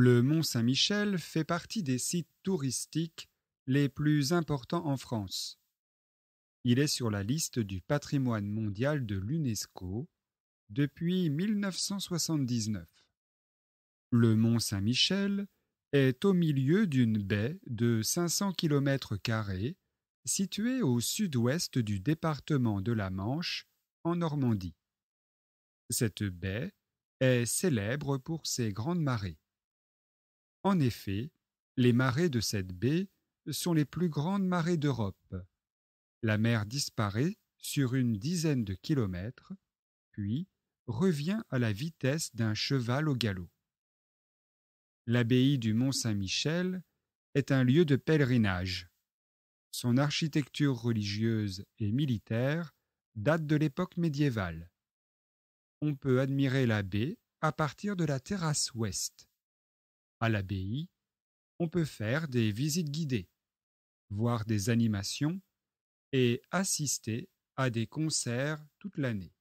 Le Mont Saint-Michel fait partie des sites touristiques les plus importants en France. Il est sur la liste du patrimoine mondial de l'UNESCO depuis 1979. Le Mont Saint-Michel est au milieu d'une baie de 500 km située au sud-ouest du département de la Manche, en Normandie. Cette baie est célèbre pour ses grandes marées. En effet, les marées de cette baie sont les plus grandes marées d'Europe. La mer disparaît sur une dizaine de kilomètres, puis revient à la vitesse d'un cheval au galop. L'abbaye du Mont-Saint-Michel est un lieu de pèlerinage. Son architecture religieuse et militaire date de l'époque médiévale. On peut admirer la baie à partir de la terrasse ouest. À l'abbaye, on peut faire des visites guidées, voir des animations et assister à des concerts toute l'année.